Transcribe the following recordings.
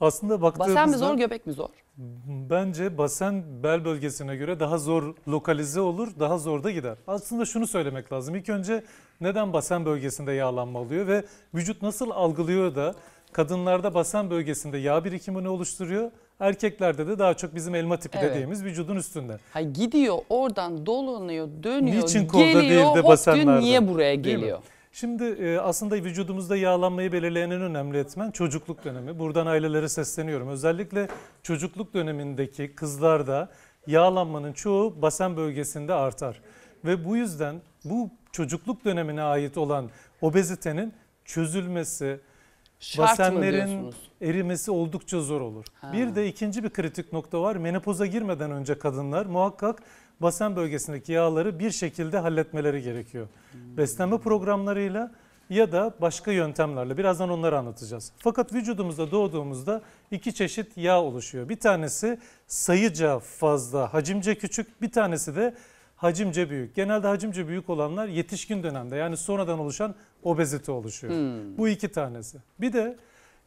Aslında baktığımızda... Basen mi zor, göbek mi zor? Bence basen bel bölgesine göre daha zor lokalize olur, daha zor da gider. Aslında şunu söylemek lazım. İlk önce neden basen bölgesinde yağlanma oluyor ve vücut nasıl algılıyor da kadınlarda basen bölgesinde yağ birikimini oluşturuyor. Erkeklerde de daha çok bizim elma tipi evet. dediğimiz vücudun üstünde. Ha gidiyor oradan dolanıyor, dönüyor, Niçin geliyor, değil niye buraya geliyor? Şimdi e, aslında vücudumuzda yağlanmayı belirleyen en önemli etmen çocukluk dönemi. Buradan ailelere sesleniyorum. Özellikle çocukluk dönemindeki kızlarda yağlanmanın çoğu basen bölgesinde artar. Ve bu yüzden bu çocukluk dönemine ait olan obezitenin çözülmesi, Şart basenlerin erimesi oldukça zor olur. Ha. Bir de ikinci bir kritik nokta var. Menopoza girmeden önce kadınlar muhakkak basen bölgesindeki yağları bir şekilde halletmeleri gerekiyor. Hmm. Beslenme programlarıyla ya da başka yöntemlerle. Birazdan onları anlatacağız. Fakat vücudumuzda doğduğumuzda iki çeşit yağ oluşuyor. Bir tanesi sayıca fazla, hacimce küçük. Bir tanesi de hacimce büyük. Genelde hacimce büyük olanlar yetişkin dönemde yani sonradan oluşan obezite oluşuyor. Hmm. Bu iki tanesi. Bir de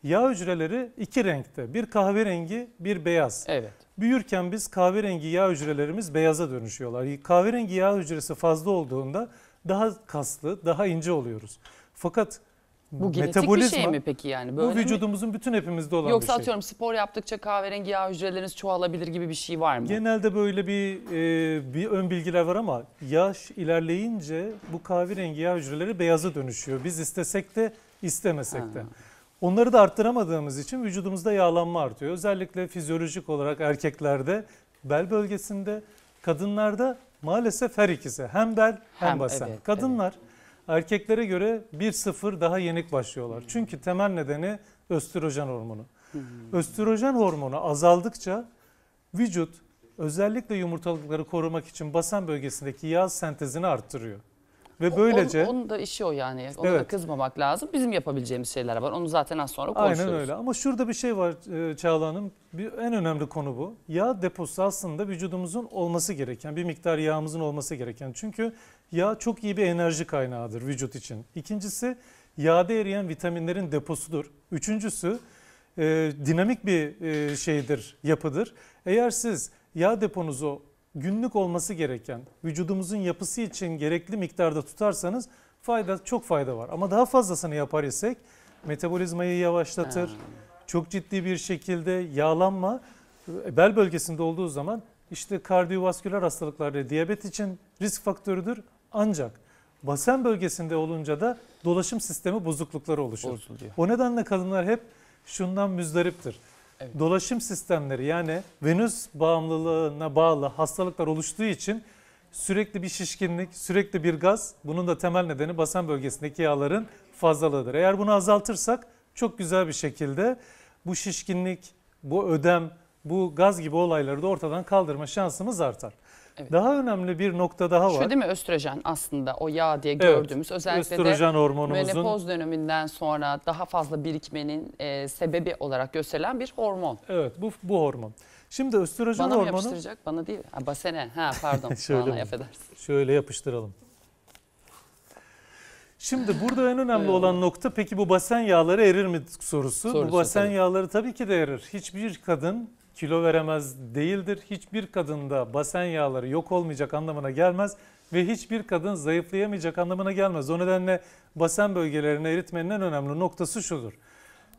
Yağ hücreleri iki renkte. Bir kahverengi, bir beyaz. Evet. Büyürken biz kahverengi yağ hücrelerimiz beyaza dönüşüyorlar. Kahverengi yağ hücresi fazla olduğunda daha kaslı, daha ince oluyoruz. Fakat bu genetik bir şey mi peki yani? Böyle bu vücudumuzun mi? bütün hepimizde olan Yoksa bir şey. Yoksa atıyorum spor yaptıkça kahverengi yağ hücreleriniz çoğalabilir gibi bir şey var mı? Genelde böyle bir e, bir ön bilgiler var ama yaş ilerleyince bu kahverengi yağ hücreleri beyaza dönüşüyor. Biz istesek de istemesek ha. de. Onları da arttıramadığımız için vücudumuzda yağlanma artıyor. Özellikle fizyolojik olarak erkeklerde bel bölgesinde, kadınlarda maalesef her ikisi hem bel hem, hem basen. Evet, Kadınlar evet. erkeklere göre 1-0 daha yenik başlıyorlar. Hmm. Çünkü temel nedeni östrojen hormonu. Hmm. Östrojen hormonu azaldıkça vücut özellikle yumurtalıkları korumak için basen bölgesindeki yağ sentezini arttırıyor. Ve böylece... Onun, onun da işi o yani. Ona evet. da kızmamak lazım. Bizim yapabileceğimiz şeyler var. Onu zaten az sonra konuşuruz. Aynen öyle. Ama şurada bir şey var e, Çağla Hanım. Bir, en önemli konu bu. Yağ deposu aslında vücudumuzun olması gereken, bir miktar yağımızın olması gereken. Çünkü yağ çok iyi bir enerji kaynağıdır vücut için. İkincisi yağda eriyen vitaminlerin deposudur. Üçüncüsü e, dinamik bir e, şeydir, yapıdır. Eğer siz yağ deponuzu günlük olması gereken vücudumuzun yapısı için gerekli miktarda tutarsanız fayda çok fayda var. Ama daha fazlasını yapar isek metabolizmayı yavaşlatır. Ha. Çok ciddi bir şekilde yağlanma e, bel bölgesinde olduğu zaman işte kardiyovasküler hastalıklar ve diyabet için risk faktörüdür. Ancak basen bölgesinde olunca da dolaşım sistemi bozuklukları oluşur. Bozuluyor. O nedenle kadınlar hep şundan müzdariptir. Evet. Dolaşım sistemleri yani Venüs bağımlılığına bağlı hastalıklar oluştuğu için sürekli bir şişkinlik, sürekli bir gaz. Bunun da temel nedeni basen bölgesindeki yağların fazlalığıdır. Eğer bunu azaltırsak çok güzel bir şekilde bu şişkinlik, bu ödem, bu gaz gibi olayları da ortadan kaldırma şansımız artar. Evet. Daha önemli bir nokta daha var. Şu değil mi östrojen aslında o yağ diye gördüğümüz özellikle östrojen de hormonumuzun... menopoz döneminden sonra daha fazla birikmenin e, sebebi olarak gösterilen bir hormon. Evet bu, bu hormon. Şimdi östrojen bana hormonu... Bana yapıştıracak? Bana değil. Ha, basene. Ha pardon. şöyle, Şöyle yapıştıralım. Şimdi burada en önemli olan nokta peki bu basen yağları erir mi sorusu. sorusu bu basen tabii. yağları tabii ki de erir. Hiçbir kadın kilo veremez değildir. Hiçbir kadında basen yağları yok olmayacak anlamına gelmez ve hiçbir kadın zayıflayamayacak anlamına gelmez. O nedenle basen bölgelerini eritmenin en önemli noktası şudur.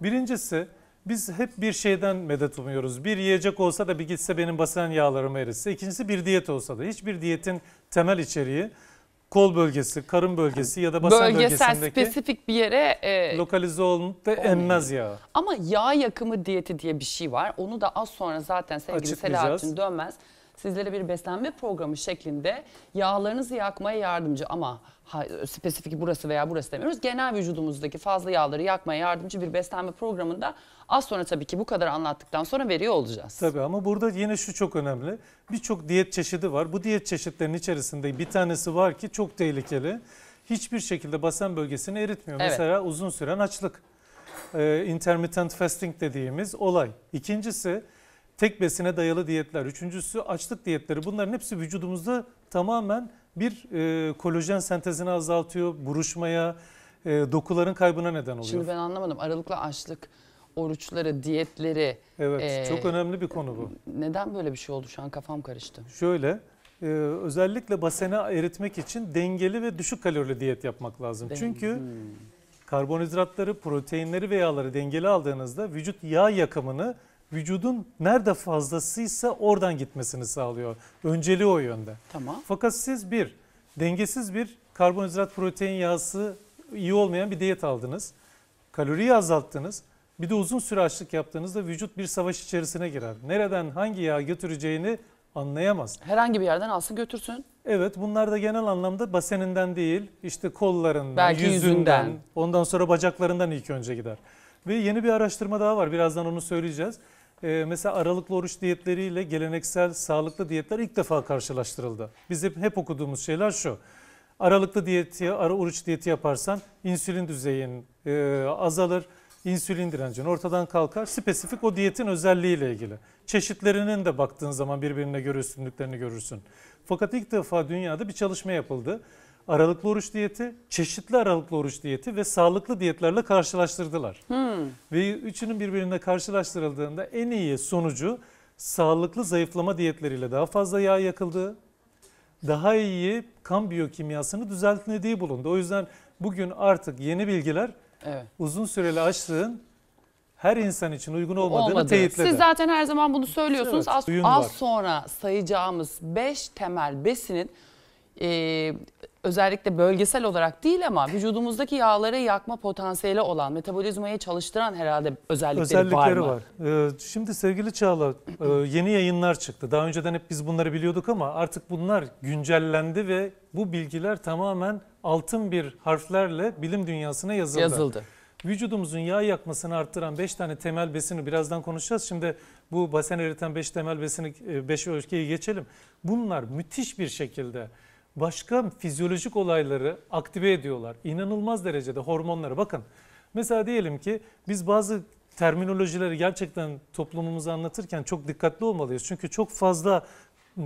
Birincisi biz hep bir şeyden medet umuyoruz. Bir yiyecek olsa da bir gitse benim basen yağlarım eritse. İkincisi bir diyet olsa da. Hiçbir diyetin temel içeriği kol bölgesi, karın bölgesi ya da basen Bölgesel, bölgesindeki spesifik bir yere e, lokalize olup ve olmuyor. emmez yağı. Ama yağ yakımı diyeti diye bir şey var. Onu da az sonra zaten sevgili Selahattin Dönmez sizlere bir beslenme programı şeklinde yağlarınızı yakmaya yardımcı ama ha, spesifik burası veya burası demiyoruz. Genel vücudumuzdaki fazla yağları yakmaya yardımcı bir beslenme programında Az sonra tabii ki bu kadar anlattıktan sonra veriyor olacağız. Tabii ama burada yine şu çok önemli. Birçok diyet çeşidi var. Bu diyet çeşitlerinin içerisinde bir tanesi var ki çok tehlikeli. Hiçbir şekilde basen bölgesini eritmiyor. Evet. Mesela uzun süren açlık. Ee, intermittent fasting dediğimiz olay. İkincisi tek besine dayalı diyetler. Üçüncüsü açlık diyetleri. Bunların hepsi vücudumuzda tamamen bir e, kolajen sentezini azaltıyor, buruşmaya, e, dokuların kaybına neden oluyor. Şimdi ben anlamadım. Aralıkla açlık oruçları, diyetleri. Evet e, çok önemli bir konu bu. Neden böyle bir şey oldu şu an kafam karıştı. Şöyle e, özellikle basena eritmek için dengeli ve düşük kalorili diyet yapmak lazım. Den Çünkü hmm. karbonhidratları, proteinleri ve yağları dengeli aldığınızda vücut yağ yakımını vücudun nerede fazlasıysa oradan gitmesini sağlıyor. Önceliği o yönde. Tamam. Fakat siz bir dengesiz bir karbonhidrat protein yağısı iyi olmayan bir diyet aldınız. Kaloriyi azalttınız. Bir de uzun süre açlık yaptığınızda vücut bir savaş içerisine girer. Nereden hangi yağ götüreceğini anlayamaz. Herhangi bir yerden alsın götürsün. Evet bunlar da genel anlamda baseninden değil işte kollarından, Belki yüzünden, yüzünden, ondan sonra bacaklarından ilk önce gider. Ve yeni bir araştırma daha var birazdan onu söyleyeceğiz. Ee, mesela aralıklı oruç diyetleriyle geleneksel sağlıklı diyetler ilk defa karşılaştırıldı. Bizim hep okuduğumuz şeyler şu. Aralıklı diyeti, ara oruç diyeti yaparsan insülin düzeyin e, azalır insülin direncini ortadan kalkar. Spesifik o diyetin özelliğiyle ilgili. Çeşitlerinin de baktığın zaman birbirine göre üstünlüklerini görürsün. Fakat ilk defa dünyada bir çalışma yapıldı. Aralıklı oruç diyeti, çeşitli aralıklı oruç diyeti ve sağlıklı diyetlerle karşılaştırdılar. Hmm. Ve üçünün birbirine karşılaştırıldığında en iyi sonucu sağlıklı zayıflama diyetleriyle daha fazla yağ yakıldığı, daha iyi kan biyokimyasını düzeltmediği bulundu. O yüzden bugün artık yeni bilgiler evet. uzun süreli açlığın her insan için uygun olmadığını Olmadı. teyitledi. Siz zaten her zaman bunu söylüyorsunuz. Evet, az, az sonra sayacağımız 5 temel besinin e, özellikle bölgesel olarak değil ama vücudumuzdaki yağları yakma potansiyeli olan, metabolizmayı çalıştıran herhalde özellikleri, özellikleri var mı? var. Ee, şimdi sevgili Çağla e, yeni yayınlar çıktı. Daha önceden hep biz bunları biliyorduk ama artık bunlar güncellendi ve bu bilgiler tamamen altın bir harflerle bilim dünyasına yazıldı. Yazıldı. Vücudumuzun yağ yakmasını arttıran 5 tane temel besini birazdan konuşacağız. Şimdi bu basen eriten 5 temel besini 5 e, öfkeyi geçelim. Bunlar müthiş bir şekilde başka fizyolojik olayları aktive ediyorlar. İnanılmaz derecede hormonları. Bakın mesela diyelim ki biz bazı terminolojileri gerçekten toplumumuza anlatırken çok dikkatli olmalıyız. Çünkü çok fazla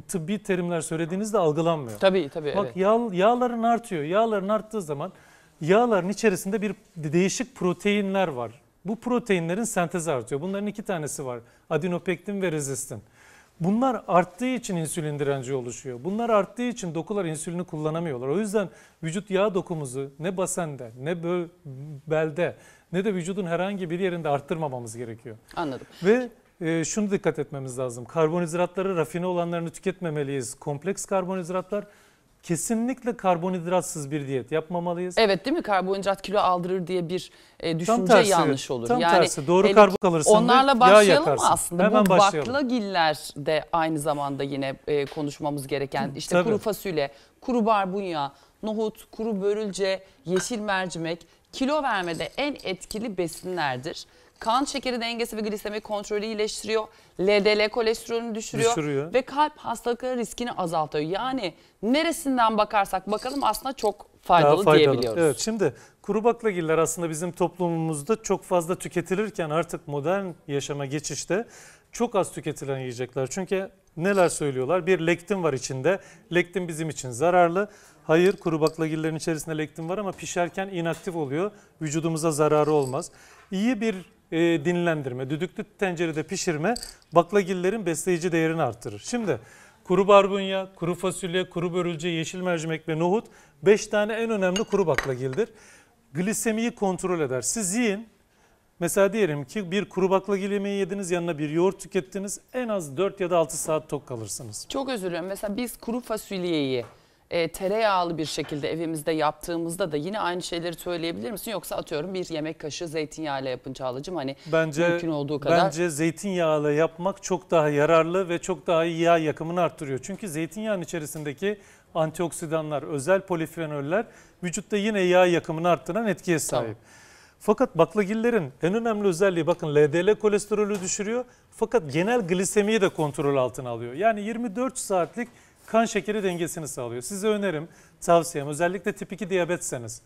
tıbbi terimler söylediğinizde algılanmıyor. Tabii tabii. Bak evet. yağ, yağların artıyor. Yağların arttığı zaman yağların içerisinde bir değişik proteinler var. Bu proteinlerin sentezi artıyor. Bunların iki tanesi var. adinopektin ve rezistin. Bunlar arttığı için insülin direnci oluşuyor. Bunlar arttığı için dokular insülini kullanamıyorlar. O yüzden vücut yağ dokumuzu ne basende ne belde ne de vücudun herhangi bir yerinde arttırmamamız gerekiyor. Anladım. Ve e, şunu dikkat etmemiz lazım. Karbonhidratları rafine olanlarını tüketmemeliyiz. Kompleks karbonhidratlar kesinlikle karbonhidratsız bir diyet yapmamalıyız. Evet değil mi? Karbonhidrat kilo aldırır diye bir e, düşünce tersi, yanlış olur. Tam yani tersi. Doğru hele, karbon alırsın. Onlarla başlayalım mı aslında? Hemen Bu başlayalım. baklagiller de aynı zamanda yine e, konuşmamız gereken işte Tabii. kuru fasulye, kuru barbunya, nohut, kuru börülce, yeşil mercimek kilo vermede en etkili besinlerdir. Kan şekeri dengesi ve glisemi kontrolü iyileştiriyor. LDL kolesterolünü düşürüyor, düşürüyor. Ve kalp hastalıkları riskini azaltıyor. Yani neresinden bakarsak bakalım aslında çok faydalı, Daha faydalı. diyebiliyoruz. Evet, şimdi kuru baklagiller aslında bizim toplumumuzda çok fazla tüketilirken artık modern yaşama geçişte çok az tüketilen yiyecekler. Çünkü neler söylüyorlar? Bir lektin var içinde. Lektin bizim için zararlı. Hayır kuru baklagillerin içerisinde lektin var ama pişerken inaktif oluyor. Vücudumuza zararı olmaz. İyi bir e, dinlendirme, düdüklü tencerede pişirme baklagillerin besleyici değerini artırır. Şimdi kuru barbunya, kuru fasulye, kuru börülce, yeşil mercimek ve nohut 5 tane en önemli kuru baklagildir. Glisemiyi kontrol eder. Siz yiyin. Mesela diyelim ki bir kuru baklagil yemeği yediniz, yanına bir yoğurt tükettiniz. En az 4 ya da 6 saat tok kalırsınız. Çok özür dilerim. Mesela biz kuru fasulyeyi e, tereyağlı bir şekilde evimizde yaptığımızda da yine aynı şeyleri söyleyebilir misin? Yoksa atıyorum bir yemek kaşığı zeytinyağıyla yapın Çağla'cığım hani bence, mümkün olduğu kadar. Bence zeytinyağıyla yapmak çok daha yararlı ve çok daha iyi yağ yakımını arttırıyor. Çünkü zeytinyağının içerisindeki antioksidanlar, özel polifenoller vücutta yine yağ yakımını arttıran etkiye sahip. Tamam. Fakat baklagillerin en önemli özelliği bakın LDL kolesterolü düşürüyor fakat genel glisemiyi de kontrol altına alıyor. Yani 24 saatlik kan şekeri dengesini sağlıyor. Size önerim, tavsiyem özellikle tip 2 diyabetseniz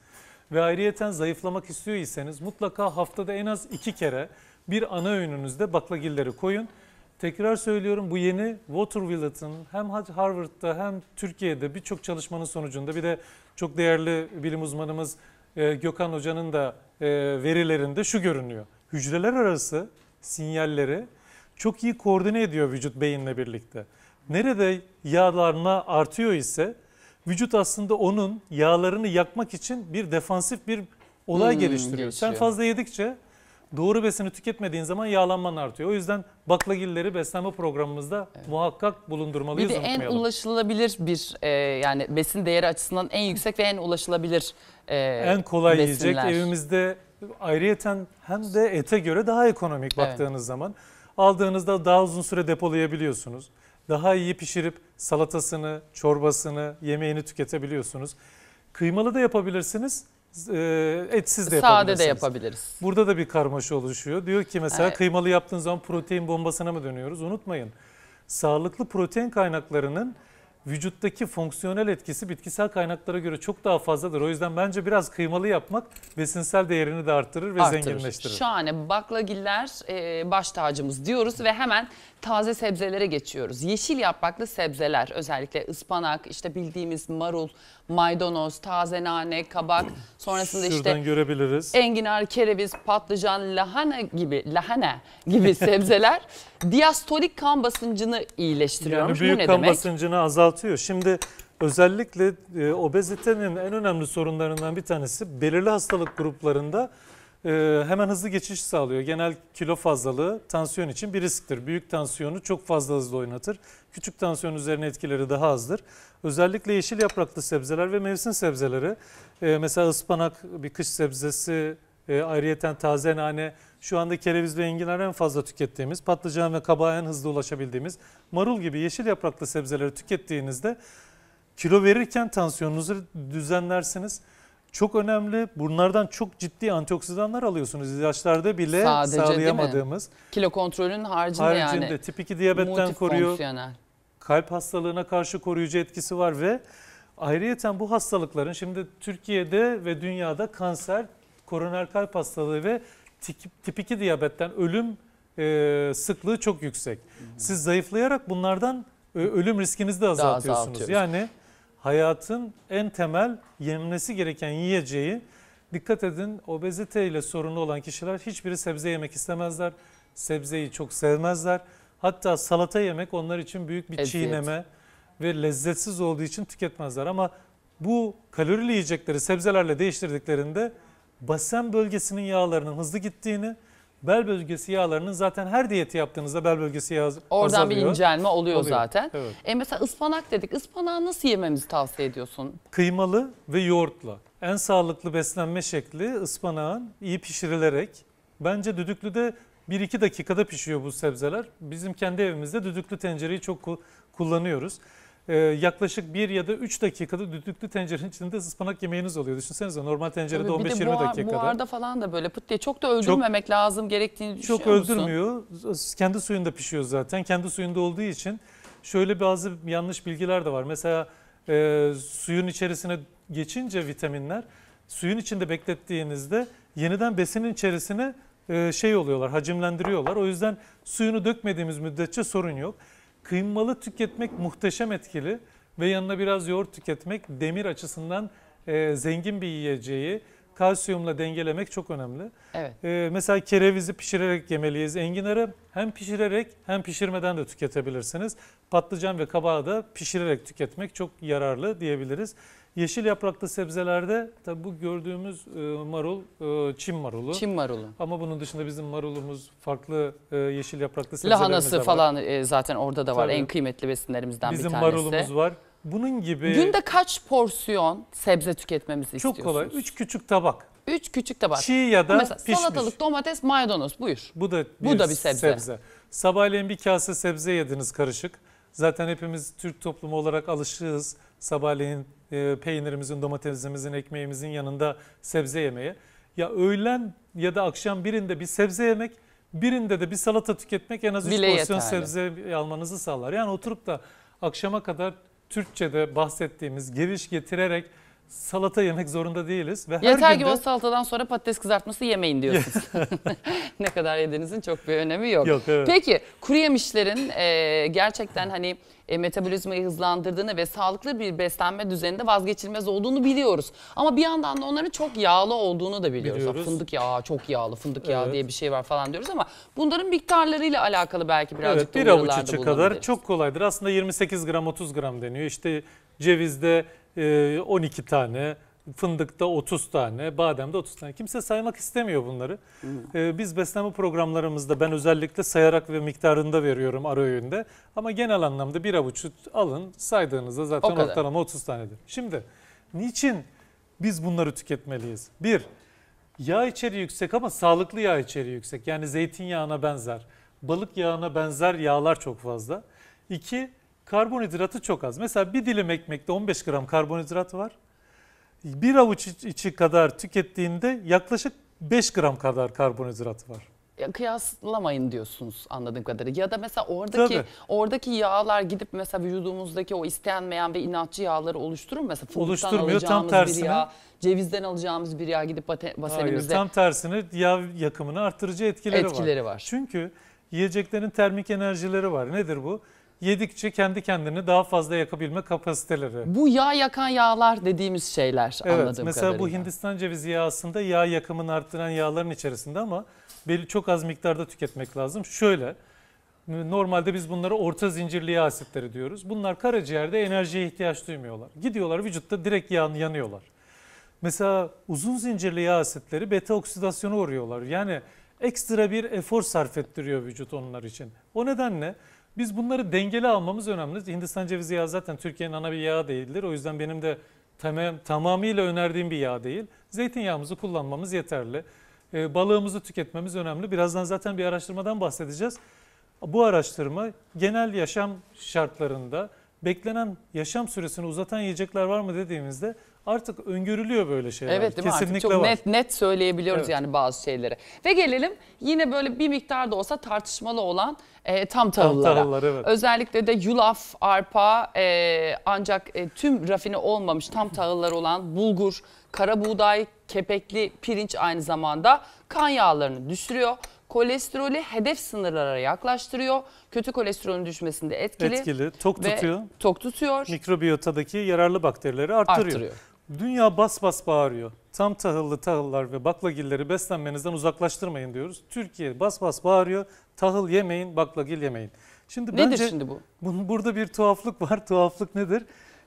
ve ayrıyeten zayıflamak istiyor iseniz mutlaka haftada en az iki kere bir ana öğününüzde baklagilleri koyun. Tekrar söylüyorum bu yeni Waterwillet'ın hem Harvard'da hem Türkiye'de birçok çalışmanın sonucunda bir de çok değerli bilim uzmanımız e, Gökhan Hoca'nın da e, verilerinde şu görünüyor. Hücreler arası sinyalleri çok iyi koordine ediyor vücut beyinle birlikte nerede yağlarına artıyor ise vücut aslında onun yağlarını yakmak için bir defansif bir olay hmm, geliştiriyor. Geçiyor. Sen fazla yedikçe doğru besini tüketmediğin zaman yağlanman artıyor. O yüzden baklagilleri beslenme programımızda evet. muhakkak bulundurmalıyız. Bir de en ulaşılabilir bir e, yani besin değeri açısından en yüksek ve en ulaşılabilir e, En kolay besinler. yiyecek evimizde ayrıyeten hem de ete göre daha ekonomik evet. baktığınız zaman. Aldığınızda daha uzun süre depolayabiliyorsunuz daha iyi pişirip salatasını, çorbasını, yemeğini tüketebiliyorsunuz. Kıymalı da yapabilirsiniz. E, etsiz de yapabilirsiniz. Sade de yapabiliriz. Burada da bir karmaşa oluşuyor. Diyor ki mesela evet. kıymalı yaptığın zaman protein bombasına mı dönüyoruz? Unutmayın. Sağlıklı protein kaynaklarının vücuttaki fonksiyonel etkisi bitkisel kaynaklara göre çok daha fazladır. O yüzden bence biraz kıymalı yapmak besinsel değerini de arttırır ve Artırır. zenginleştirir. Şahane baklagiller e, baş tacımız diyoruz ve hemen taze sebzelere geçiyoruz. Yeşil yapraklı sebzeler özellikle ıspanak işte bildiğimiz marul, maydanoz, taze nane, kabak, sonrasında Şuradan işte görebiliriz. enginar, kereviz, patlıcan, lahana gibi lahana gibi sebzeler diastolik kan basıncını iyileştiriyormuş. Yani büyük Bu ne kan demek? basıncını azaltıyor. Şimdi özellikle e, obezitenin en önemli sorunlarından bir tanesi belirli hastalık gruplarında ee, hemen hızlı geçiş sağlıyor. Genel kilo fazlalığı tansiyon için bir risktir. Büyük tansiyonu çok fazla hızlı oynatır. Küçük tansiyon üzerine etkileri daha azdır. Özellikle yeşil yapraklı sebzeler ve mevsim sebzeleri. E, mesela ıspanak bir kış sebzesi, e, ayrıyeten taze nane, şu anda kereviz ve enginar en fazla tükettiğimiz, patlıcan ve kabağa en hızlı ulaşabildiğimiz, marul gibi yeşil yapraklı sebzeleri tükettiğinizde kilo verirken tansiyonunuzu düzenlersiniz çok önemli. Bunlardan çok ciddi antioksidanlar alıyorsunuz İlaçlarda bile Sadece, sağlayamadığımız. Kilo kontrolünün haricinde, haricinde yani. Tip 2 diyabetten koruyor. Kalp hastalığına karşı koruyucu etkisi var ve ayrıyeten bu hastalıkların şimdi Türkiye'de ve dünyada kanser, koroner kalp hastalığı ve tip 2 diyabetten ölüm e, sıklığı çok yüksek. Siz zayıflayarak bunlardan e, ölüm riskinizi de azaltıyorsunuz. Yani hayatın en temel yenmesi gereken yiyeceği dikkat edin obezite ile sorunlu olan kişiler hiçbiri sebze yemek istemezler. Sebzeyi çok sevmezler. Hatta salata yemek onlar için büyük bir Eziyet. çiğneme ve lezzetsiz olduğu için tüketmezler. Ama bu kalorili yiyecekleri sebzelerle değiştirdiklerinde basen bölgesinin yağlarının hızlı gittiğini, bel bölgesi yağlarının zaten her diyeti yaptığınızda bel bölgesi yağı Oradan azalıyor. bir incelme oluyor, oluyor. zaten. Evet. E mesela ıspanak dedik. Ispanağı nasıl yememizi tavsiye ediyorsun? Kıymalı ve yoğurtla. En sağlıklı beslenme şekli ıspanağın iyi pişirilerek. Bence düdüklüde 1-2 dakikada pişiyor bu sebzeler. Bizim kendi evimizde düdüklü tencereyi çok kullanıyoruz. Ee, yaklaşık 1 ya da 3 dakikada düdüklü tencerenin içinde ıspanak yemeğiniz oluyor. Düşünsenize normal tencerede 15-20 buhar, dakikada. Buharda falan da böyle pıt diye çok da öldürmemek çok, lazım gerektiğini Çok öldürmüyor. Musun? Kendi suyunda pişiyor zaten. Kendi suyunda olduğu için şöyle bazı yanlış bilgiler de var. Mesela e, suyun içerisine geçince vitaminler suyun içinde beklettiğinizde yeniden besinin içerisine e, şey oluyorlar, hacimlendiriyorlar. O yüzden suyunu dökmediğimiz müddetçe sorun yok. Kıymalı tüketmek muhteşem etkili ve yanına biraz yoğurt tüketmek demir açısından e, zengin bir yiyeceği kalsiyumla dengelemek çok önemli. Evet. E, mesela kerevizi pişirerek yemeliyiz. Enginarı hem pişirerek hem pişirmeden de tüketebilirsiniz. Patlıcan ve kabağı da pişirerek tüketmek çok yararlı diyebiliriz. Yeşil yapraklı sebzelerde tabi bu gördüğümüz e, marul e, Çin marulu. Çin marulu. Ama bunun dışında bizim marulumuz farklı e, yeşil yapraklı sebzelerimiz Lahanası de var. falan zaten orada da var. Tabii. En kıymetli besinlerimizden bizim bir tanesi. Bizim marulumuz var. Bunun gibi... Günde kaç porsiyon sebze tüketmemizi Çok istiyorsunuz? Çok kolay. Üç küçük tabak. Üç küçük tabak. Çiğ ya da Mesela pişmiş. salatalık, domates, maydanoz. Buyur. Bu da bir, Bu da bir sebze. sebze. Sabahleyin bir kase sebze yediniz karışık. Zaten hepimiz Türk toplumu olarak alışığız Sabahleyin e, peynirimizin, domatesimizin, ekmeğimizin yanında sebze yemeye. Ya öğlen ya da akşam birinde bir sebze yemek, birinde de bir salata tüketmek en az 3 Bile porsiyon yeterli. sebze almanızı sağlar. Yani oturup da akşama kadar Türkçe'de bahsettiğimiz geviş getirerek salata yemek zorunda değiliz. ve her Yeter günde... ki o salatadan sonra patates kızartması yemeyin diyorsunuz. ne kadar yediğinizin çok bir önemi yok. yok evet. Peki kuru yemişlerin e, gerçekten hani e, metabolizmayı hızlandırdığını ve sağlıklı bir beslenme düzeninde vazgeçilmez olduğunu biliyoruz. Ama bir yandan da onların çok yağlı olduğunu da biliyoruz. biliyoruz. fındık yağı çok yağlı, fındık evet. yağı diye bir şey var falan diyoruz ama bunların miktarlarıyla alakalı belki birazcık evet, da bir avuç içi kadar çok kolaydır. Aslında 28 gram 30 gram deniyor. İşte cevizde 12 ee, tane, fındıkta 30 tane, bademde 30 tane. Kimse saymak istemiyor bunları. Hmm. Ee, biz beslenme programlarımızda ben özellikle sayarak ve miktarında veriyorum ara öğünde. Ama genel anlamda bir avuç alın saydığınızda zaten ortalama 30 tanedir. Şimdi niçin biz bunları tüketmeliyiz? Bir, yağ içeriği yüksek ama sağlıklı yağ içeriği yüksek. Yani zeytinyağına benzer, balık yağına benzer yağlar çok fazla. İki, karbonhidratı çok az. Mesela bir dilim ekmekte 15 gram karbonhidrat var. Bir avuç içi kadar tükettiğinde yaklaşık 5 gram kadar karbonhidrat var kıyaslamayın diyorsunuz anladığım kadarıyla. Ya da mesela oradaki Tabii. oradaki yağlar gidip mesela vücudumuzdaki o istenmeyen ve inatçı yağları oluşturur mu? Mesela fındıktan alacağımız tam tersine, bir yağ, cevizden alacağımız bir yağ gidip basenimizde. Hayır tam tersine yağ yakımını artırıcı etkileri, etkileri var. var. Çünkü yiyeceklerin termik enerjileri var. Nedir bu? yedikçe kendi kendini daha fazla yakabilme kapasiteleri. Bu yağ yakan yağlar dediğimiz şeyler evet, anladığım mesela kadarıyla. Mesela bu Hindistan cevizi yağı aslında yağ yakımını arttıran yağların içerisinde ama belli çok az miktarda tüketmek lazım. Şöyle normalde biz bunlara orta zincirli yağ asitleri diyoruz. Bunlar karaciğerde enerjiye ihtiyaç duymuyorlar. Gidiyorlar vücutta direkt yağını yanıyorlar. Mesela uzun zincirli yağ asitleri beta oksidasyona uğruyorlar. Yani ekstra bir efor sarf ettiriyor vücut onlar için. O nedenle biz bunları dengeli almamız önemli. Hindistan cevizi yağı zaten Türkiye'nin ana bir yağı değildir. O yüzden benim de tamam, tamamıyla önerdiğim bir yağ değil. Zeytinyağımızı kullanmamız yeterli. E, balığımızı tüketmemiz önemli. Birazdan zaten bir araştırmadan bahsedeceğiz. Bu araştırma genel yaşam şartlarında beklenen yaşam süresini uzatan yiyecekler var mı dediğimizde artık öngörülüyor böyle şeyler. Evet değil mi? Kesinlikle artık çok var. net net söyleyebiliyoruz evet. yani bazı şeyleri. Ve gelelim yine böyle bir miktar da olsa tartışmalı olan e, tam tahıllara. Tam tahıllar, evet. Özellikle de yulaf, arpa e, ancak e, tüm rafine olmamış tam tahıllar olan bulgur, kara buğday, kepekli pirinç aynı zamanda kan yağlarını düşürüyor kolesterolü hedef sınırlara yaklaştırıyor. Kötü kolesterolün düşmesinde etkili. Etkili, tok tutuyor. Tok tutuyor. Mikrobiyotadaki yararlı bakterileri arttırıyor. arttırıyor. Dünya bas bas bağırıyor. Tam tahıllı tahıllar ve baklagilleri beslenmenizden uzaklaştırmayın diyoruz. Türkiye bas bas bağırıyor. Tahıl yemeyin, baklagil yemeyin. Şimdi nedir bence, şimdi bu? Bunun burada bir tuhaflık var. Tuhaflık nedir?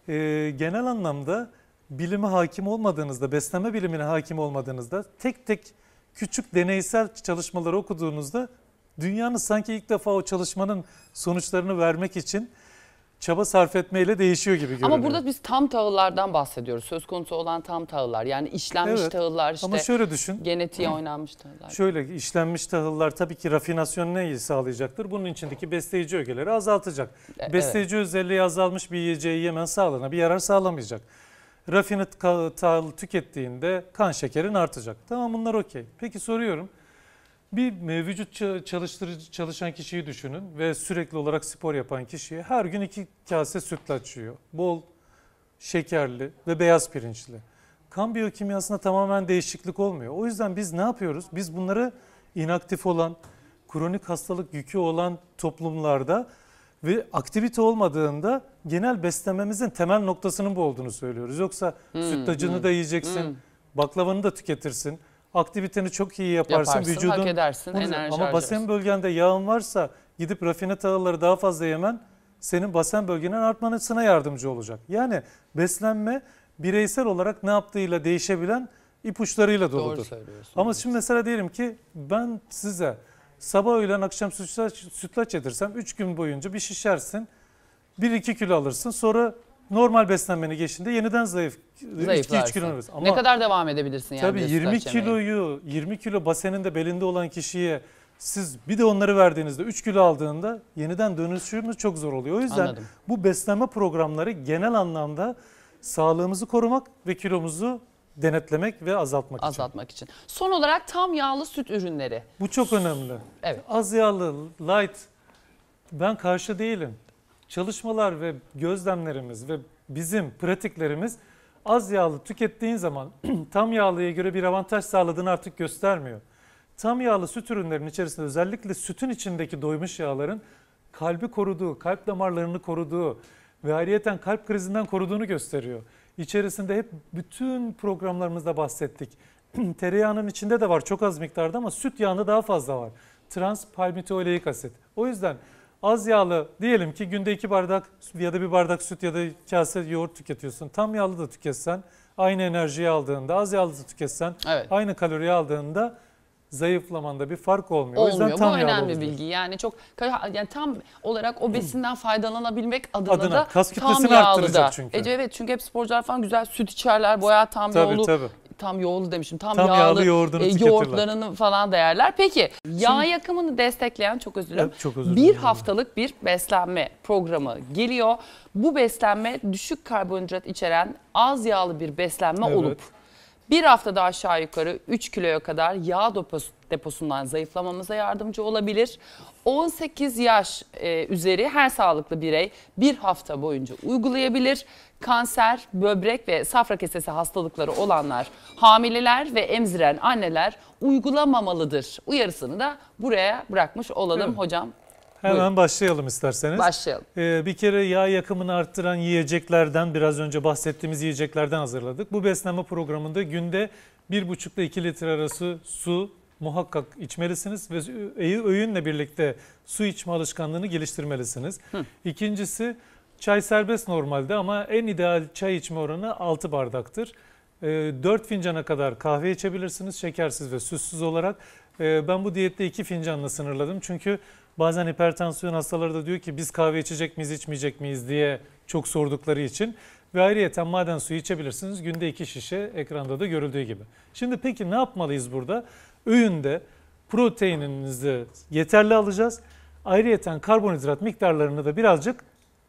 Ee, genel anlamda bilime hakim olmadığınızda, beslenme bilimine hakim olmadığınızda tek tek küçük deneysel çalışmaları okuduğunuzda dünyanın sanki ilk defa o çalışmanın sonuçlarını vermek için çaba sarf etmeyle değişiyor gibi görünüyor. Ama burada biz tam tahıllardan bahsediyoruz. Söz konusu olan tam tahıllar. Yani işlenmiş evet. tahıllar işte. Ama şöyle düşün. Genetiğe Hı. oynanmış tahıllar. Şöyle işlenmiş tahıllar tabii ki rafinasyon neyi sağlayacaktır? Bunun içindeki besleyici ögeleri azaltacak. E, besleyici evet. özelliği azalmış bir yiyeceği yemen sağlığına bir yarar sağlamayacak. Rafine tahıl tükettiğinde kan şekerin artacak. Tamam bunlar okey. Peki soruyorum. Bir vücut çalıştırıcı çalışan kişiyi düşünün ve sürekli olarak spor yapan kişiyi her gün iki kase sütlaç yiyor. Bol şekerli ve beyaz pirinçli. Kan biyokimyasında tamamen değişiklik olmuyor. O yüzden biz ne yapıyoruz? Biz bunları inaktif olan, kronik hastalık yükü olan toplumlarda ve aktivite olmadığında genel beslememizin temel noktasının bu olduğunu söylüyoruz. Yoksa hmm, sütlacını hmm, da yiyeceksin, hmm. baklavanı da tüketirsin aktiviteni çok iyi yaparsın. Yaparsın, vücudun, hak edersin, enerji Ama harcarsın. basen bölgende yağın varsa gidip rafine tahılları daha fazla yemen senin basen bölgenin artmasına yardımcı olacak. Yani beslenme bireysel olarak ne yaptığıyla değişebilen ipuçlarıyla doludur. Doğru söylüyorsun. Ama şimdi mesela diyelim ki ben size sabah öğlen akşam sütlaç, sütlaç yedirsem 3 gün boyunca bir şişersin. 1-2 kilo alırsın. Sonra normal beslenmeni geçtiğinde yeniden zayıf 3 kilo alırsın. Ama ne kadar devam edebilirsin yani? Tabii 20 kiloyu 20 kilo baseninde belinde olan kişiye siz bir de onları verdiğinizde 3 kilo aldığında yeniden dönüşümüz çok zor oluyor. O yüzden Anladım. bu beslenme programları genel anlamda sağlığımızı korumak ve kilomuzu denetlemek ve azaltmak, azaltmak için. için. Son olarak tam yağlı süt ürünleri. Bu çok önemli. Evet. Az yağlı, light ben karşı değilim çalışmalar ve gözlemlerimiz ve bizim pratiklerimiz az yağlı tükettiğin zaman tam yağlıya göre bir avantaj sağladığını artık göstermiyor. Tam yağlı süt ürünlerinin içerisinde özellikle sütün içindeki doymuş yağların kalbi koruduğu, kalp damarlarını koruduğu ve ayrıyeten kalp krizinden koruduğunu gösteriyor. İçerisinde hep bütün programlarımızda bahsettik. Tereyağının içinde de var çok az miktarda ama süt yağında daha fazla var. Trans palmitoileik asit. O yüzden Az yağlı diyelim ki günde iki bardak ya da bir bardak süt ya da kase yoğurt tüketiyorsun. Tam yağlı da tüketsen aynı enerjiyi aldığında az yağlı da tüketsen evet. aynı kaloriyi aldığında zayıflamanda bir fark olmuyor. olmuyor. O yüzden tam Bu önemli bilgi. Yani çok yani tam olarak o besinden faydalanabilmek adına, adına da kas tam yağlı da. Çünkü. E, evet çünkü hep sporcular falan güzel süt içerler, boya tam tabii, yolu tabii tam yoğurlu demişim. Tam, tam yağlı, yağlı yoğurdunu e, yoğurtlarını falan değerler. Peki Şimdi, yağ yakımını destekleyen çok özür dilerim. Çok özür Bir haftalık bir beslenme programı geliyor. Bu beslenme düşük karbonhidrat içeren az yağlı bir beslenme evet. olup bir haftada aşağı yukarı 3 kiloya kadar yağ deposundan zayıflamamıza yardımcı olabilir. 18 yaş e, üzeri her sağlıklı birey bir hafta boyunca uygulayabilir kanser, böbrek ve safra kesesi hastalıkları olanlar, hamileler ve emziren anneler uygulamamalıdır. Uyarısını da buraya bırakmış olalım hocam. Hemen Buyurun. başlayalım isterseniz. Başlayalım. Ee, bir kere yağ yakımını arttıran yiyeceklerden biraz önce bahsettiğimiz yiyeceklerden hazırladık. Bu beslenme programında günde 1,5 ile 2 litre arası su muhakkak içmelisiniz ve öğünle birlikte su içme alışkanlığını geliştirmelisiniz. Hı. İkincisi Çay serbest normalde ama en ideal çay içme oranı 6 bardaktır. 4 ee, fincana kadar kahve içebilirsiniz şekersiz ve süssüz olarak. Ee, ben bu diyette 2 fincanla sınırladım. Çünkü bazen hipertansiyon hastaları da diyor ki biz kahve içecek miyiz içmeyecek miyiz diye çok sordukları için. Ve ayrıyeten maden suyu içebilirsiniz. Günde 2 şişe ekranda da görüldüğü gibi. Şimdi peki ne yapmalıyız burada? Öğünde proteininizi yeterli alacağız. Ayrıyeten karbonhidrat miktarlarını da birazcık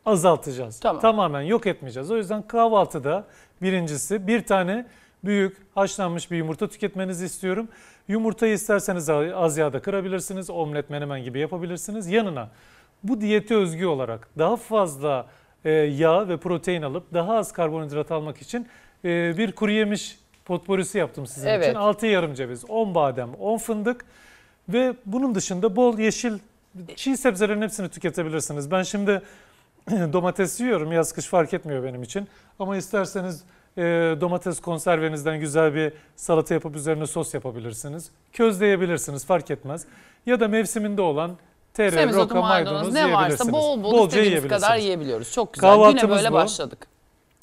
azaltacağız. Tamam. Tamamen yok etmeyeceğiz. O yüzden kahvaltıda birincisi bir tane büyük haşlanmış bir yumurta tüketmenizi istiyorum. Yumurtayı isterseniz az yağda kırabilirsiniz, omlet menemen gibi yapabilirsiniz. Yanına bu diyete özgü olarak daha fazla e, yağ ve protein alıp daha az karbonhidrat almak için e, bir kuru yemiş potporisi yaptım sizin evet. için. 6 yarım ceviz, 10 badem, 10 fındık ve bunun dışında bol yeşil çiğ sebzelerin hepsini tüketebilirsiniz. Ben şimdi domates yiyorum yaz kış fark etmiyor benim için. Ama isterseniz e, domates konservenizden güzel bir salata yapıp üzerine sos yapabilirsiniz. Közleyebilirsiniz fark etmez. Ya da mevsiminde olan tere, Semizotu, roka, maydanoz, maydanoz ne varsa bol bol Bolca istediğimiz kadar yiyebiliyoruz. Çok güzel. Kahvaltımız Güne böyle bu. başladık.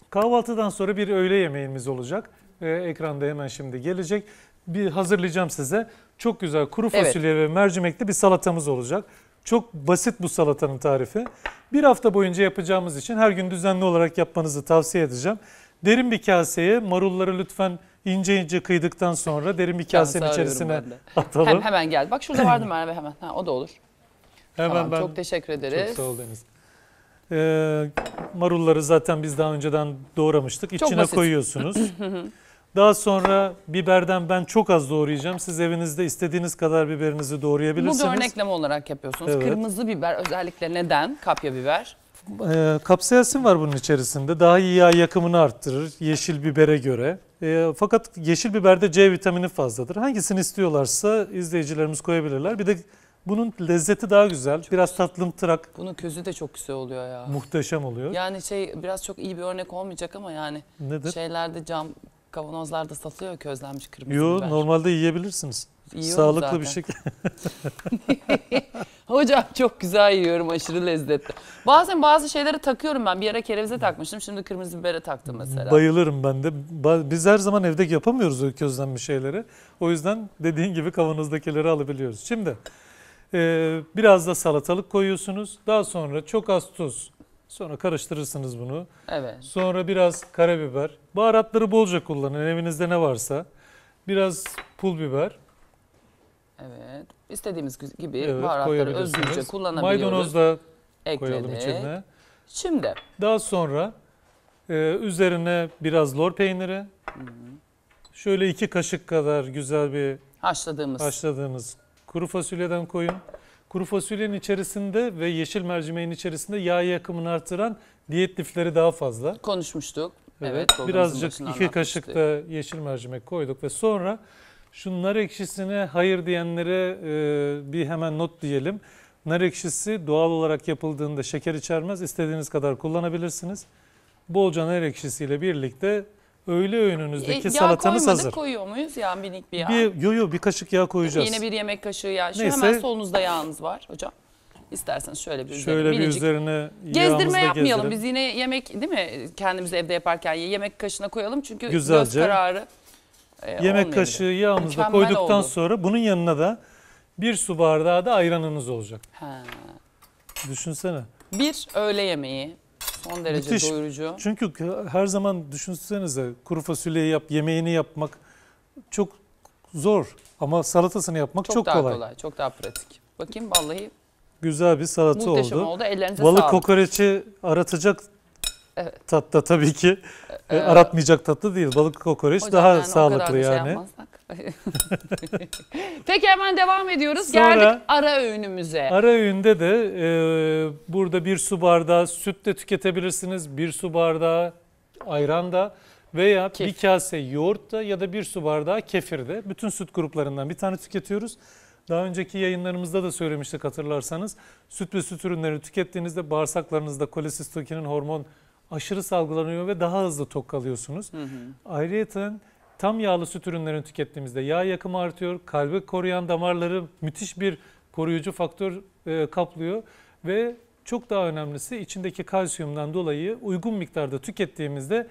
Kahvaltıdan sonra bir öğle yemeğimiz olacak. Ee, ekranda hemen şimdi gelecek. Bir hazırlayacağım size. Çok güzel kuru fasulye evet. ve mercimekli bir salatamız olacak. Çok basit bu salatanın tarifi. Bir hafta boyunca yapacağımız için her gün düzenli olarak yapmanızı tavsiye edeceğim. Derin bir kaseye marulları lütfen ince ince kıydıktan sonra derin bir kasenin içerisine atalım. Hem, hemen geldi. Bak şurada vardı Merve hemen. Ha, o da olur. Hemen Tamam, ben çok teşekkür ederiz. Çok sağ ol Deniz. Ee, marulları zaten biz daha önceden doğramıştık. İçine basit. koyuyorsunuz. Daha sonra biberden ben çok az doğrayacağım. Siz evinizde istediğiniz kadar biberinizi doğrayabilirsiniz. Bunu da örnekleme olarak yapıyorsunuz. Evet. Kırmızı biber özellikle neden kapya biber? E, ee, kapsayasin var bunun içerisinde. Daha iyi yağ yakımını arttırır yeşil bibere göre. E, fakat yeşil biberde C vitamini fazladır. Hangisini istiyorlarsa izleyicilerimiz koyabilirler. Bir de bunun lezzeti daha güzel. Çok biraz tırak. Bunun közü de çok güzel oluyor ya. Muhteşem oluyor. Yani şey biraz çok iyi bir örnek olmayacak ama yani Nedir? şeylerde cam Kavanozlarda satılıyor közlenmiş kırmızı Yo, biber. Yok normalde yiyebilirsiniz. Yiyorum Sağlıklı zaten. bir şekilde. Hocam çok güzel yiyorum aşırı lezzetli. Bazen bazı şeyleri takıyorum ben. Bir ara kerevize takmıştım şimdi kırmızı bibere taktım mesela. Bayılırım ben de. Biz her zaman evde yapamıyoruz o közlenmiş şeyleri. O yüzden dediğin gibi kavanozdakileri alabiliyoruz. Şimdi biraz da salatalık koyuyorsunuz. Daha sonra çok az tuz, Sonra karıştırırsınız bunu. Evet. Sonra biraz karabiber. Baharatları bolca kullanın. Evinizde ne varsa. Biraz pul biber. Evet. İstediğimiz gibi evet, baharatları özgürce kullanabiliyoruz. Maydanoz da Ekledik. koyalım içine. Şimdi. Daha sonra e, üzerine biraz lor peyniri. Hı hı. Şöyle iki kaşık kadar güzel bir haşladığımız, haşladığımız kuru fasulyeden koyun kuru fasulyenin içerisinde ve yeşil mercimeğin içerisinde yağ yakımını artıran diyet lifleri daha fazla. Konuşmuştuk. Evet. evet birazcık iki kaşık da yeşil mercimek koyduk ve sonra şu nar ekşisine hayır diyenlere e, bir hemen not diyelim. Nar ekşisi doğal olarak yapıldığında şeker içermez. İstediğiniz kadar kullanabilirsiniz. Bolca nar ekşisiyle birlikte öğle öğününüzdeki e, salatanız hazır. Yağ koyuyor muyuz Yani minik bir yağ? Bir, yo yo bir kaşık yağ koyacağız. Yine bir yemek kaşığı yağ. Şu Neyse. hemen solunuzda yağınız var hocam. İsterseniz şöyle bir üzerine şöyle bir üzerine gezdirme yapmayalım. Gezdirin. Biz yine yemek değil mi kendimiz evde yaparken yemek kaşığına koyalım çünkü Güzelce. göz kararı e, Yemek kaşığı yağımızda Mükemmel koyduktan oldu. sonra bunun yanına da bir su bardağı da ayranınız olacak. He. Düşünsene. Bir öğle yemeği, Son derece Müthiş. doyurucu. Çünkü her zaman düşünsenize kuru fasulyeyi yap, yemeğini yapmak çok zor ama salatasını yapmak çok, çok daha kolay. Çok daha pratik. Bakayım vallahi güzel bir salata muhteşem oldu. oldu. Ellerinize Balık sağlık. kokoreçi aratacak evet. tatlı tabii ki. Ee, Aratmayacak tatlı değil. Balık kokoreç daha sağlıklı şey yani. Şey Peki hemen devam ediyoruz. Sonra, Geldik ara öğünümüze. Ara öğünde de e, burada bir su bardağı süt de tüketebilirsiniz. Bir su bardağı ayran da veya Kef. bir kase yoğurt da ya da bir su bardağı kefir de. Bütün süt gruplarından bir tane tüketiyoruz. Daha önceki yayınlarımızda da söylemiştik hatırlarsanız. Süt ve süt ürünlerini tükettiğinizde bağırsaklarınızda kolesistokinin hormon aşırı salgılanıyor ve daha hızlı tok kalıyorsunuz. Ayrıca tam yağlı süt ürünlerini tükettiğimizde yağ yakımı artıyor. Kalbi koruyan damarları müthiş bir koruyucu faktör e, kaplıyor ve çok daha önemlisi içindeki kalsiyumdan dolayı uygun miktarda tükettiğimizde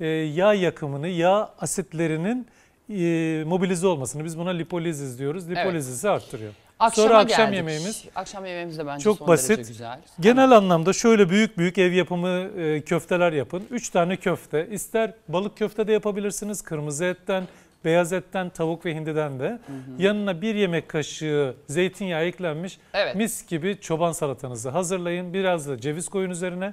e, yağ yakımını, yağ asitlerinin e, mobilize olmasını biz buna lipoliziz diyoruz. lipolizisi evet. arttırıyor. Akşama sonra akşam geldik. yemeğimiz. Akşam yemeğimiz de bence çok son basit. derece güzel. Genel Ama... anlamda şöyle büyük büyük ev yapımı e, köfteler yapın. üç tane köfte. İster balık köfte de yapabilirsiniz. Kırmızı etten, beyaz etten, tavuk ve hindiden de. Hı hı. Yanına bir yemek kaşığı zeytinyağı eklenmiş. Evet. Mis gibi çoban salatanızı hazırlayın. Biraz da ceviz koyun üzerine.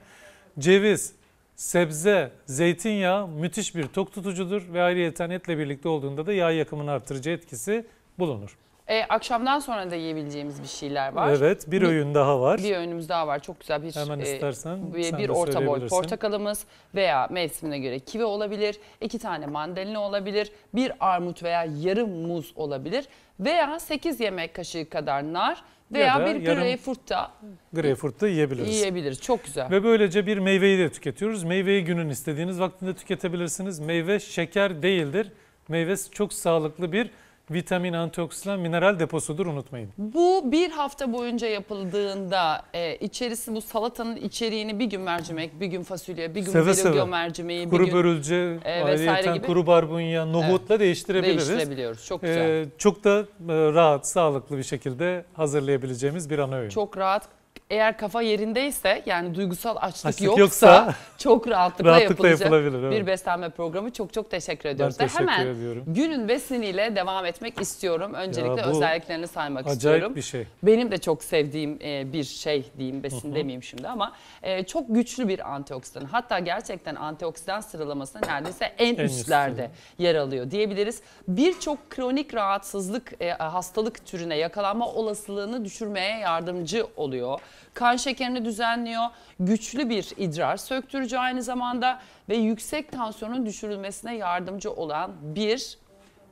Ceviz, sebze, zeytinyağı müthiş bir tok tutucudur ve ayrıca etle birlikte olduğunda da yağ yakımını artırıcı etkisi bulunur. E, akşamdan sonra da yiyebileceğimiz bir şeyler var. Evet bir, bir öğün daha var. Bir öğünümüz daha var. Çok güzel bir Hemen e, istersen e, bir, bir orta boy portakalımız veya mevsimine göre kivi olabilir. iki tane mandalina olabilir. Bir armut veya yarım muz olabilir. Veya 8 yemek kaşığı kadar nar veya bir greyfurt da greyfurt da yiyebiliriz. Yiyebiliriz. Çok güzel. Ve böylece bir meyveyi de tüketiyoruz. Meyveyi günün istediğiniz vaktinde tüketebilirsiniz. Meyve şeker değildir. Meyve çok sağlıklı bir vitamin, antioksidan, mineral deposudur unutmayın. Bu bir hafta boyunca yapıldığında e, içerisi bu salatanın içeriğini bir gün mercimek, bir gün fasulye, bir gün seve seve. mercimeği, kuru bir gün börülce, e, gibi. kuru barbunya, nohutla evet. değiştirebiliriz. Değiştirebiliyoruz. Çok e, güzel. E, çok da e, rahat, sağlıklı bir şekilde hazırlayabileceğimiz bir ana öğün. Çok rahat eğer kafa yerindeyse yani duygusal açlık, açlık yoksa, yoksa çok rahatlıkla, rahatlıkla yapılacak evet. bir beslenme programı. Çok çok teşekkür ediyoruz. Ben teşekkür Hemen ediyorum. günün besiniyle devam etmek istiyorum. Öncelikle özelliklerini saymak acayip istiyorum. bir şey. Benim de çok sevdiğim e, bir şey diyeyim besin Hı-hı. demeyeyim şimdi ama e, çok güçlü bir antioksidan. Hatta gerçekten antioksidan sıralamasında neredeyse en, en üstlerde üstü. yer alıyor diyebiliriz. Birçok kronik rahatsızlık e, hastalık türüne yakalanma olasılığını düşürmeye yardımcı oluyor kan şekerini düzenliyor, güçlü bir idrar söktürücü aynı zamanda ve yüksek tansiyonun düşürülmesine yardımcı olan bir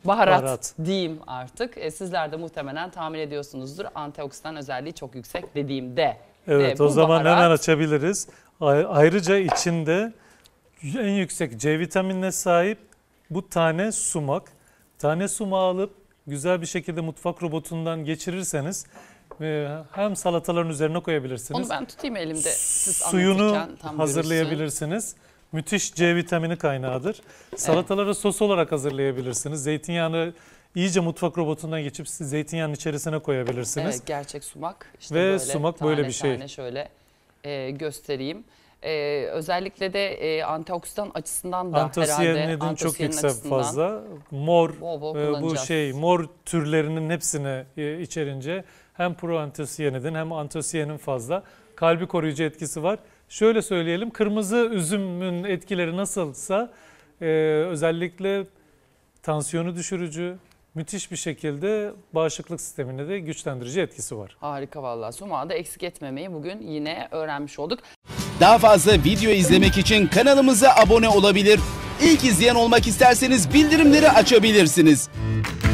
baharat, baharat. diyeyim artık. E, sizler de muhtemelen tahmin ediyorsunuzdur antioksidan özelliği çok yüksek dediğimde. E, evet e, o zaman baharat... hemen açabiliriz. Ayrıca içinde en yüksek C vitaminine sahip bu tane sumak. Tane sumağı alıp güzel bir şekilde mutfak robotundan geçirirseniz ee, hem salataların üzerine koyabilirsiniz. Onu ben tutayım elimde. Siz Suyunu tam hazırlayabilirsiniz. Müthiş C vitamini kaynağıdır. Salataları evet. sos olarak hazırlayabilirsiniz. Zeytinyağını iyice mutfak robotundan geçip siz zeytinyağının içerisine koyabilirsiniz. Evet, gerçek sumak. İşte Ve böyle, sumak tane, böyle bir şey. Tane şöyle e, göstereyim. Ee, özellikle de e, antioksidan açısından da antosiyanidin çok yüksek fazla. Mor bol bol e, bu şey mor türlerinin hepsini e, içerince hem pro antosiyanidin hem antosiyanin fazla kalbi koruyucu etkisi var. Şöyle söyleyelim kırmızı üzümün etkileri nasılsa e, özellikle tansiyonu düşürücü, müthiş bir şekilde bağışıklık sistemine de güçlendirici etkisi var. Harika vallahi Suma'da eksik etmemeyi bugün yine öğrenmiş olduk. Daha fazla video izlemek için kanalımıza abone olabilir. İlk izleyen olmak isterseniz bildirimleri açabilirsiniz.